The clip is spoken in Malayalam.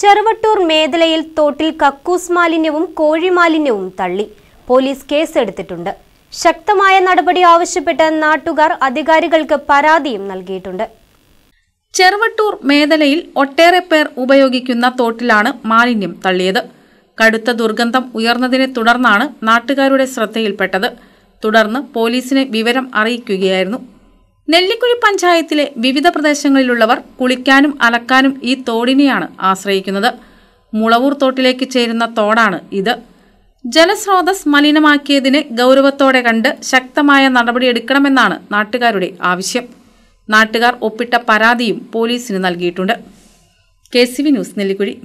ചെറുവട്ടൂർ മേഖലയിൽ തോട്ടിൽ കക്കൂസ് മാലിന്യവും കോഴിമാലിന്യവും തള്ളി പോലീസ് കേസെടുത്തിട്ടുണ്ട് ശക്തമായ നടപടി ആവശ്യപ്പെട്ട് നാട്ടുകാർ അധികാരികൾക്ക് പരാതിയും നൽകിയിട്ടുണ്ട് ചെറുവട്ടൂർ മേഖലയിൽ ഒട്ടേറെ പേർ ഉപയോഗിക്കുന്ന തോട്ടിലാണ് മാലിന്യം തള്ളിയത് കടുത്ത ദുർഗന്ധം ഉയർന്നതിനെ തുടർന്നാണ് നാട്ടുകാരുടെ ശ്രദ്ധയിൽപ്പെട്ടത് തുടർന്ന് പോലീസിനെ വിവരം അറിയിക്കുകയായിരുന്നു നെല്ലിക്കുഴി പഞ്ചായത്തിലെ വിവിധ പ്രദേശങ്ങളിലുള്ളവർ കുളിക്കാനും അലക്കാനും ഈ തോടിനെയാണ് ആശ്രയിക്കുന്നത് മുളവൂർ തോട്ടിലേക്ക് ചേരുന്ന തോടാണ് ഇത് ജലസ്രോതസ് മലിനമാക്കിയതിനെ ഗൗരവത്തോടെ കണ്ട് ശക്തമായ നടപടിയെടുക്കണമെന്നാണ് നാട്ടുകാരുടെ ആവശ്യം നാട്ടുകാർ ഒപ്പിട്ട പരാതിയും പോലീസിന് നൽകിയിട്ടുണ്ട് കെ ന്യൂസ് നെല്ലിക്കുഴി